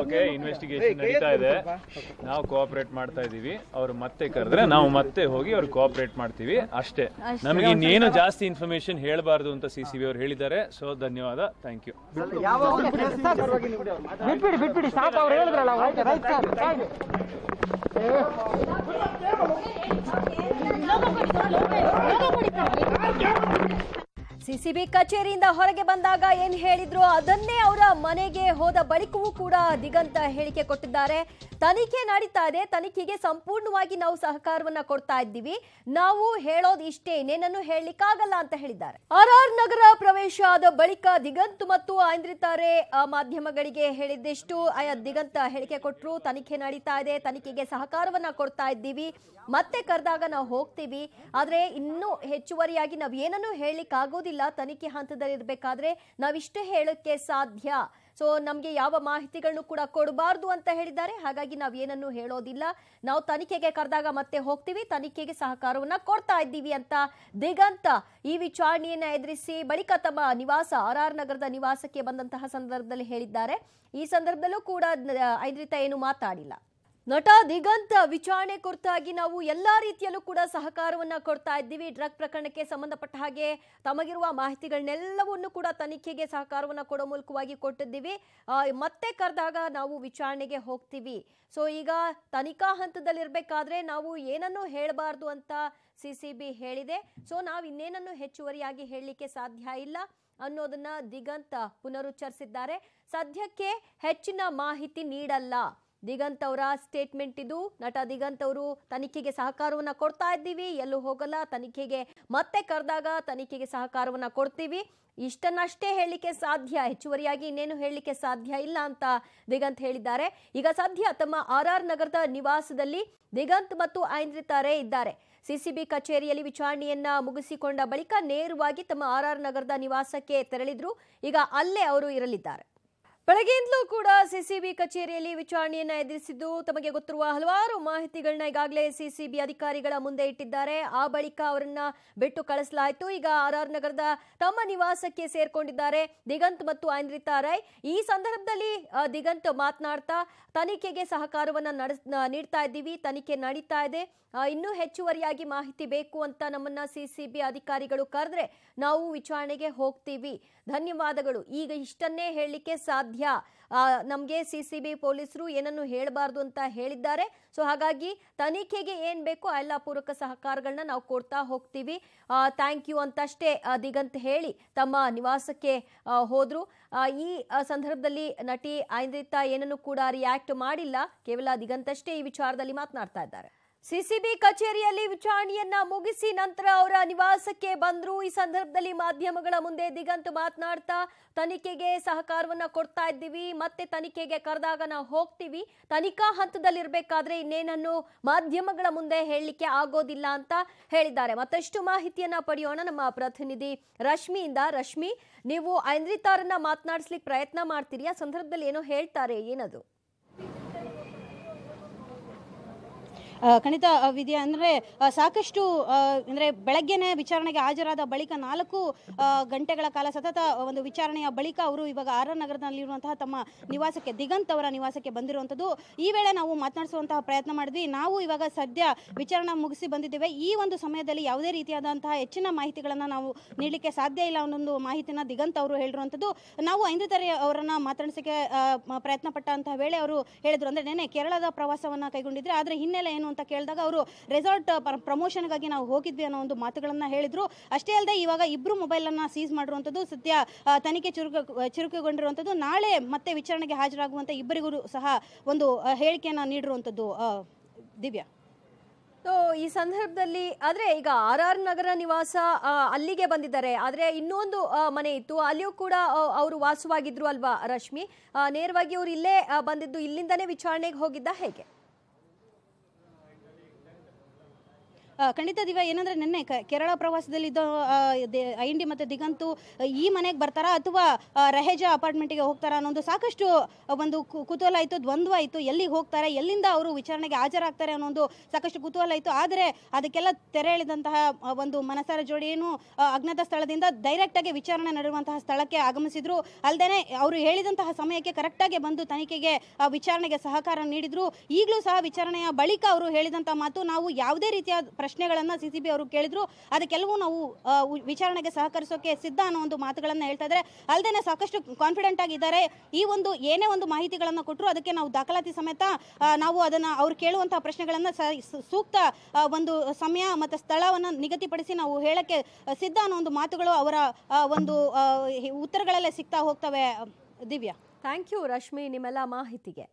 okay investigation ನಡೀತಾ ಇದೆ ನಾವು ಕೋಆಪರೇಟ್ ಮಾಡ್ತಾ ಇದೀವಿ ಅವ್ರು ಮತ್ತೆ ಕರೆದ್ರೆ ನಾವು ಮತ್ತೆ ಹೋಗಿ ಅವ್ರು ಕೋಆಪರೇಟ್ ಮಾಡ್ತೀವಿ ಅಷ್ಟೇ ನಮಗೆ ಇನ್ನೇನು ಜಾಸ್ತಿ ಇನ್ಫಾರ್ಮೇಶನ್ ಹೇಳಬಾರ್ದು ಅಂತ ಸಿ ಸಿ ಬಿ ಅವ್ರು ಹೇಳಿದ್ದಾರೆ ಸೊ ಧನ್ಯವಾದ ಥ್ಯಾಂಕ್ ಯು ಹೇಳಿದ್ರಲ್ಲ ಸಿಸಿಬಿ ಕಚೇರಿಯಿಂದ ಹೊರಗೆ ಬಂದಾಗ ಏನ್ ಹೇಳಿದ್ರು ಅದನ್ನೇ ಅವರ ಮನೆಗೆ ಹೋದ ಬಳಿಕವೂ ಕೂಡ ದಿಗಂತ ಹೇಳಿಕೆ ಕೊಟ್ಟಿದ್ದಾರೆ ತನಿಖೆ ನಡೀತಾ ಇದೆ ತನಿಖೆಗೆ ಸಂಪೂರ್ಣವಾಗಿ ನಾವು ಸಹಕಾರವನ್ನ ಕೊಡ್ತಾ ಇದ್ದೀವಿ ನಾವು ಹೇಳೋದು ಇಷ್ಟೇ ಇನ್ನೇನನ್ನು ಹೇಳಲಿಕ್ಕಾಗಲ್ಲ ಅಂತ ಹೇಳಿದ್ದಾರೆ ಆರ್ ಆರ್ ನಗರ ಪ್ರವೇಶ ಆದ ಬಳಿಕ ದಿಗಂತ್ ಮತ್ತು ಆಂದ್ರಿತಾರೆ ಮಾಧ್ಯಮಗಳಿಗೆ ಹೇಳಿದ್ದಿಷ್ಟು ದಿಗಂತ ಹೇಳಿಕೆ ಕೊಟ್ಟರು ತನಿಖೆ ನಡೀತಾ ಇದೆ ತನಿಖೆಗೆ ಸಹಕಾರವನ್ನ ಕೊಡ್ತಾ ಇದ್ದೀವಿ ಮತ್ತೆ ಕರೆದಾಗ ನಾವು ಹೋಗ್ತೀವಿ ಆದರೆ ಇನ್ನೂ ಹೆಚ್ಚುವರಿಯಾಗಿ ನಾವು ಏನನ್ನೂ ಹೇಳಲಿಕ್ಕಾಗೋದಿಲ್ಲ ತನಿಖೆ ಹಂತದಲ್ಲಿ ಇರಬೇಕಾದ್ರೆ ನಾವಿಷ್ಟೇ ಹೇಳೋಕ್ಕೆ ಸಾಧ್ಯ ಸೊ ನಮಗೆ ಯಾವ ಮಾಹಿತಿಗಳನ್ನು ಕೂಡ ಕೊಡಬಾರ್ದು ಅಂತ ಹೇಳಿದ್ದಾರೆ ಹಾಗಾಗಿ ನಾವು ಏನನ್ನು ಹೇಳೋದಿಲ್ಲ ನಾವು ತನಿಖೆಗೆ ಕರೆದಾಗ ಮತ್ತೆ ಹೋಗ್ತೀವಿ ತನಿಖೆಗೆ ಸಹಕಾರವನ್ನು ಕೊಡ್ತಾ ಇದ್ದೀವಿ ಅಂತ ದಿಗಂತ ಈ ವಿಚಾರಣೆಯನ್ನು ಎದುರಿಸಿ ಬಳಿಕ ತಮ್ಮ ನಿವಾಸ ಆರ್ ಆರ್ ನಗರದ ನಿವಾಸಕ್ಕೆ ಬಂದಂತಹ ಸಂದರ್ಭದಲ್ಲಿ ಹೇಳಿದ್ದಾರೆ ಈ ಸಂದರ್ಭದಲ್ಲೂ ಕೂಡ ಐದ್ರಿತ ಏನು ಮಾತಾಡಿಲ್ಲ ನಟ ದಿಗಂತ್ ವಿಚಾರಣೆ ಕುರಿತಾಗಿ ನಾವು ಎಲ್ಲ ರೀತಿಯಲ್ಲೂ ಕೂಡ ಸಹಕಾರವನ್ನು ಕೊಡ್ತಾ ಇದ್ದೀವಿ ಡ್ರಗ್ ಪ್ರಕರಣಕ್ಕೆ ಸಂಬಂಧಪಟ್ಟ ಹಾಗೆ ತಮಗಿರುವ ಮಾಹಿತಿಗಳನ್ನೆಲ್ಲವನ್ನು ಕೂಡ ತನಿಖೆಗೆ ಸಹಕಾರವನ್ನು ಕೊಡೋ ಮೂಲಕವಾಗಿ ಕೊಟ್ಟಿದ್ದೀವಿ ಮತ್ತೆ ಕರೆದಾಗ ನಾವು ವಿಚಾರಣೆಗೆ ಹೋಗ್ತೀವಿ ಸೊ ಈಗ ತನಿಖಾ ಹಂತದಲ್ಲಿರಬೇಕಾದ್ರೆ ನಾವು ಏನನ್ನು ಹೇಳಬಾರ್ದು ಅಂತ ಸಿ ಸಿ ಬಿ ಹೇಳಿದೆ ಸೊ ನಾವು ಇನ್ನೇನನ್ನು ಹೆಚ್ಚುವರಿಯಾಗಿ ಹೇಳಲಿಕ್ಕೆ ಸಾಧ್ಯ ಇಲ್ಲ ಅನ್ನೋದನ್ನ ದಿಗಂತ ಪುನರುಚ್ಚರಿಸಿದ್ದಾರೆ ಸದ್ಯಕ್ಕೆ ಹೆಚ್ಚಿನ ಮಾಹಿತಿ ನೀಡಲ್ಲ ದಿಗಂತ್ ಅವರ ಸ್ಟೇಟ್ಮೆಂಟ್ ಇದು ನಟ ದಿಗಂತ್ ಅವರು ತನಿಖೆಗೆ ಸಹಕಾರವನ್ನು ಕೊಡ್ತಾ ಇದ್ದೀವಿ ಎಲ್ಲೂ ಹೋಗಲ್ಲ ತನಿಖೆಗೆ ಮತ್ತೆ ಕರೆದಾಗ ತನಿಖೆಗೆ ಸಹಕಾರವನ್ನು ಕೊಡ್ತೀವಿ ಇಷ್ಟನ್ನಷ್ಟೇ ಹೇಳಲಿಕ್ಕೆ ಸಾಧ್ಯ ಹೆಚ್ಚುವರಿಯಾಗಿ ಇನ್ನೇನು ಹೇಳಲಿಕ್ಕೆ ಸಾಧ್ಯ ಇಲ್ಲ ಅಂತ ದಿಗಂತ್ ಹೇಳಿದ್ದಾರೆ ಈಗ ಸದ್ಯ ತಮ್ಮ ಆರ್ ಆರ್ ನಗರದ ನಿವಾಸದಲ್ಲಿ ದಿಗಂತ್ ಮತ್ತು ಐಂದ್ರಿತಾರೆ ಇದ್ದಾರೆ ಸಿಸಿಬಿ ಕಚೇರಿಯಲ್ಲಿ ವಿಚಾರಣೆಯನ್ನ ಮುಗಿಸಿಕೊಂಡ ಬಳಿಕ ನೇರವಾಗಿ ತಮ್ಮ ಆರ್ ಆರ್ ನಗರದ ನಿವಾಸಕ್ಕೆ ತೆರಳಿದ್ರು ಈಗ ಅಲ್ಲೇ ಅವರು ಇರಲಿದ್ದಾರೆ ಬೆಳಗ್ಗೆಯಿಂದಲೂ ಕೂಡ ಸಿಸಿಬಿ ಕಚೇರಿಯಲ್ಲಿ ವಿಚಾರಣೆಯನ್ನ ಎದುರಿಸಿದ್ದು ತಮಗೆ ಗೊತ್ತಿರುವ ಹಲವಾರು ಮಾಹಿತಿಗಳನ್ನ ಈಗಾಗಲೇ ಸಿಸಿಬಿ ಅಧಿಕಾರಿಗಳ ಮುಂದೆ ಇಟ್ಟಿದ್ದಾರೆ ಆ ಬಳಿಕ ಅವರನ್ನ ಬಿಟ್ಟು ಕಳಿಸಲಾಯಿತು ಈಗ ಆರ್ ಆರ್ ನಗರದ ತಮ್ಮ ನಿವಾಸಕ್ಕೆ ಸೇರ್ಕೊಂಡಿದ್ದಾರೆ ದಿಗಂತ್ ಮತ್ತು ಐಂದ್ರಿತಾ ರಾಯ್ ಈ ಸಂದರ್ಭದಲ್ಲಿ ದಿಗಂತ್ ಮಾತನಾಡ್ತಾ ತನಿಖೆಗೆ ಸಹಕಾರವನ್ನ ನಡೆಸ್ ನೀಡ್ತಾ ಇದ್ದೀವಿ ತನಿಖೆ ನಡೀತಾ ಇದೆ ಇನ್ನೂ ಹೆಚ್ಚುವರಿಯಾಗಿ ಮಾಹಿತಿ ಬೇಕು ಅಂತ ನಮ್ಮನ್ನ ಸಿಸಿಬಿ ಅಧಿಕಾರಿಗಳು ಕರೆದ್ರೆ ನಾವು ವಿಚಾರಣೆಗೆ ಹೋಗ್ತೀವಿ ಧನ್ಯವಾದಗಳು ಈಗ ಇಷ್ಟನ್ನೇ ಹೇಳಲಿಕ್ಕೆ ಸಾಧ್ಯ ಸಾಧ್ಯ ನಮಗೆ ಸಿ ಸಿ ಬಿ ಪೊಲೀಸರು ಏನನ್ನು ಹೇಳಬಾರ್ದು ಅಂತ ಹೇಳಿದ್ದಾರೆ ಸೊ ಹಾಗಾಗಿ ತನಿಖೆಗೆ ಏನು ಬೇಕೋ ಎಲ್ಲ ಪೂರಕ ಸಹಕಾರಗಳನ್ನ ನಾವು ಕೊಡ್ತಾ ಹೋಗ್ತೀವಿ ಥ್ಯಾಂಕ್ ಯು ಅಂತಷ್ಟೇ ದಿಗಂತ್ ಹೇಳಿ ತಮ್ಮ ನಿವಾಸಕ್ಕೆ ಹೋದ್ರು ಈ ಸಂದರ್ಭದಲ್ಲಿ ನಟಿ ಐಂದ್ರಿತಾ ಏನನ್ನು ಕೂಡ ರಿಯಾಕ್ಟ್ ಮಾಡಿಲ್ಲ ಕೇವಲ ದಿಗಂತಷ್ಟೇ ಈ ವಿಚಾರದಲ್ಲಿ ಮಾತನಾಡ್ತಾ ಇದ್ದಾರೆ ಸಿಸಿಬಿ ಕಚೇರಿಯಲ್ಲಿ ವಿಚಾರಣೆಯನ್ನ ಮುಗಿಸಿ ನಂತರ ಅವರ ನಿವಾಸಕ್ಕೆ ಬಂದ್ರು ಈ ಸಂದರ್ಭದಲ್ಲಿ ಮಾಧ್ಯಮಗಳ ಮುಂದೆ ದಿಗಂತ ಮಾತನಾಡ್ತಾ ತನಿಖೆಗೆ ಸಹಕಾರವನ್ನ ಕೊಡ್ತಾ ಇದ್ದೀವಿ ಮತ್ತೆ ತನಿಖೆಗೆ ಕರೆದಾಗ ನಾವು ಹೋಗ್ತೀವಿ ತನಿಖಾ ಹಂತದಲ್ಲಿರ್ಬೇಕಾದ್ರೆ ಇನ್ನೇನನ್ನು ಮಾಧ್ಯಮಗಳ ಮುಂದೆ ಹೇಳಲಿಕ್ಕೆ ಆಗೋದಿಲ್ಲ ಅಂತ ಹೇಳಿದ್ದಾರೆ ಮತ್ತಷ್ಟು ಮಾಹಿತಿಯನ್ನ ಪಡೆಯೋಣ ನಮ್ಮ ಪ್ರತಿನಿಧಿ ರಶ್ಮಿಯಿಂದ ರಶ್ಮಿ ನೀವು ಐಂದ್ರಿತಾರನ್ನ ಮಾತನಾಡಿಸ್ಲಿಕ್ಕೆ ಪ್ರಯತ್ನ ಮಾಡ್ತೀರಿ ಆ ಸಂದರ್ಭದಲ್ಲಿ ಏನೋ ಹೇಳ್ತಾರೆ ಏನದು ಖಂಡಿತ ವಿದ್ಯಾ ಅಂದರೆ ಸಾಕಷ್ಟು ಅಂದರೆ ಬೆಳಗ್ಗೆನೆ ವಿಚಾರಣೆಗೆ ಹಾಜರಾದ ಬಳಿಕ ನಾಲ್ಕು ಗಂಟೆಗಳ ಕಾಲ ಸತತ ಒಂದು ವಿಚಾರಣೆಯ ಬಳಿಕ ಅವರು ಇವಾಗ ಆರ್ ಆರ್ ನಗರದಲ್ಲಿರುವಂತಹ ತಮ್ಮ ನಿವಾಸಕ್ಕೆ ದಿಗಂತ್ ಅವರ ನಿವಾಸಕ್ಕೆ ಬಂದಿರುವಂಥದ್ದು ಈ ವೇಳೆ ನಾವು ಮಾತನಾಡಿಸುವಂತಹ ಪ್ರಯತ್ನ ಮಾಡಿದ್ವಿ ನಾವು ಇವಾಗ ಸದ್ಯ ವಿಚಾರಣೆ ಮುಗಿಸಿ ಬಂದಿದ್ದೇವೆ ಈ ಒಂದು ಸಮಯದಲ್ಲಿ ಯಾವುದೇ ರೀತಿಯಾದಂತಹ ಹೆಚ್ಚಿನ ಮಾಹಿತಿಗಳನ್ನು ನಾವು ನೀಡಲಿಕ್ಕೆ ಸಾಧ್ಯ ಇಲ್ಲ ಅನ್ನೊಂದು ಮಾಹಿತಿನ ದಿಗಂತ್ ಅವರು ಹೇಳಿರುವಂಥದ್ದು ನಾವು ಐಂದ್ರತಾರೆ ಅವರನ್ನು ಮಾತಾಡಿಸಿಕೆ ಪ್ರಯತ್ನ ಪಟ್ಟಂತಹ ವೇಳೆ ಅವರು ಹೇಳಿದರು ಅಂದರೆ ನೆನೆ ಕೇರಳದ ಪ್ರವಾಸವನ್ನು ಕೈಗೊಂಡಿದ್ರೆ ಆದರೆ ಹಿನ್ನೆಲೆ ಏನು ಅಂತ ಕೇಳಿದಾಗ ಅವರು ರೆಸಾರ್ಟ್ ಪ್ರಮೋಷನ್ಗಾಗಿ ನಾವು ಹೋಗಿದ್ವಿ ಅನ್ನೋ ಒಂದು ಮಾತುಗಳನ್ನು ಹೇಳಿದರು ಅಷ್ಟೇ ಅಲ್ಲದೆ ಇವಾಗ ಇಬ್ಬರು ಮೊಬೈಲನ್ನು ಸೀಸ್ ಮಾಡಿರುವಂತದ್ದು ಸದ್ಯ ತನಿಖೆ ಚುರುಕು ಚುರುಕುಗೊಂಡಿರುವಂಥದ್ದು ನಾಳೆ ಮತ್ತೆ ವಿಚಾರಣೆಗೆ ಹಾಜರಾಗುವಂಥ ಇಬ್ಬರಿಗೂ ಸಹ ಒಂದು ಹೇಳಿಕೆಯನ್ನು ನೀಡಿರುವಂಥದ್ದು ದಿವ್ಯಾ ಸೊ ಈ ಸಂದರ್ಭದಲ್ಲಿ ಆದ್ರೆ ಈಗ ಆರ್ ಆರ್ ನಗರ ನಿವಾಸ ಅಲ್ಲಿಗೆ ಬಂದಿದ್ದಾರೆ ಆದ್ರೆ ಇನ್ನೊಂದು ಮನೆ ಇತ್ತು ಅಲ್ಲಿಯೂ ಕೂಡ ಅವರು ವಾಸವಾಗಿದ್ರು ಅಲ್ವಾ ರಶ್ಮಿ ನೇರವಾಗಿ ಅವರು ಇಲ್ಲೇ ಬಂದಿದ್ದು ಇಲ್ಲಿಂದನೇ ವಿಚಾರಣೆಗೆ ಹೋಗಿದ್ದ ಹೇಗೆ ಖಂಡಿತ ದಿವ್ಯಾ ಏನಂದ್ರೆ ನಿನ್ನೆ ಕೇರಳ ಪ್ರವಾಸದಲ್ಲಿದ್ದ ಐಂಡಿ ಮತ್ತೆ ದಿಗಂತು ಈ ಮನೆಗೆ ಬರ್ತಾರಾ ಅಥವಾ ರಹೇಜಾ ಅಪಾರ್ಟ್ಮೆಂಟಿಗೆ ಹೋಗ್ತಾರಾ ಅನ್ನೋದು ಸಾಕಷ್ಟು ಒಂದು ಕುತೂಹಲ ಆಯಿತು ದ್ವಂದ್ವ ಆಯಿತು ಎಲ್ಲಿಗೆ ಹೋಗ್ತಾರೆ ಎಲ್ಲಿಂದ ಅವರು ವಿಚಾರಣೆಗೆ ಹಾಜರಾಗ್ತಾರೆ ಅನ್ನೋ ಒಂದು ಸಾಕಷ್ಟು ಕುತೂಹಲ ಆಯಿತು ಆದರೆ ಅದಕ್ಕೆಲ್ಲ ತೆರೆ ಎಳೆದಂತಹ ಒಂದು ಮನಸಾರ ಜೋಡಿಯೇನು ಅಜ್ಞಾತ ಸ್ಥಳದಿಂದ ಡೈರೆಕ್ಟಾಗಿ ವಿಚಾರಣೆ ನಡೆಯುವಂತಹ ಸ್ಥಳಕ್ಕೆ ಆಗಮಿಸಿದ್ರು ಅಲ್ಲದೆ ಅವರು ಹೇಳಿದಂತಹ ಸಮಯಕ್ಕೆ ಕರೆಕ್ಟಾಗಿ ಬಂದು ತನಿಖೆಗೆ ವಿಚಾರಣೆಗೆ ಸಹಕಾರ ನೀಡಿದ್ರು ಈಗಲೂ ಸಹ ವಿಚಾರಣೆಯ ಬಳಿಕ ಅವರು ಹೇಳಿದಂತಹ ಮಾತು ನಾವು ಯಾವುದೇ ರೀತಿಯ ಪ್ರಶ್ನೆಗಳನ್ನು ಸಿ ಸಿ ಬಿ ಅವರು ಕೇಳಿದ್ರು ಅದಕ್ಕೆಲ್ಲವೂ ನಾವು ವಿಚಾರಣೆಗೆ ಸಹಕರಿಸೋಕೆ ಸಿದ್ಧ ಅನ್ನೋ ಒಂದು ಮಾತುಗಳನ್ನು ಹೇಳ್ತಾ ಇದ್ದಾರೆ ಅಲ್ಲದೆ ಸಾಕಷ್ಟು ಕಾನ್ಫಿಡೆಂಟ್ ಆಗಿದ್ದಾರೆ ಈ ಒಂದು ಏನೇ ಒಂದು ಮಾಹಿತಿಗಳನ್ನು ಕೊಟ್ಟರು ಅದಕ್ಕೆ ನಾವು ದಾಖಲಾತಿ ಸಮೇತ ನಾವು ಅದನ್ನು ಅವ್ರು ಕೇಳುವಂತಹ ಪ್ರಶ್ನೆಗಳನ್ನು ಸೂಕ್ತ ಒಂದು ಸಮಯ ಮತ್ತು ಸ್ಥಳವನ್ನು ನಿಗದಿಪಡಿಸಿ ನಾವು ಹೇಳಕ್ಕೆ ಸಿದ್ಧ ಅನ್ನೋ ಒಂದು ಮಾತುಗಳು ಅವರ ಒಂದು ಉತ್ತರಗಳಲ್ಲೇ ಸಿಗ್ತಾ ಹೋಗ್ತವೆ ದಿವ್ಯಾ ಥ್ಯಾಂಕ್ ಯು ರಶ್ಮಿ ನಿಮ್ಮೆಲ್ಲ ಮಾಹಿತಿಗೆ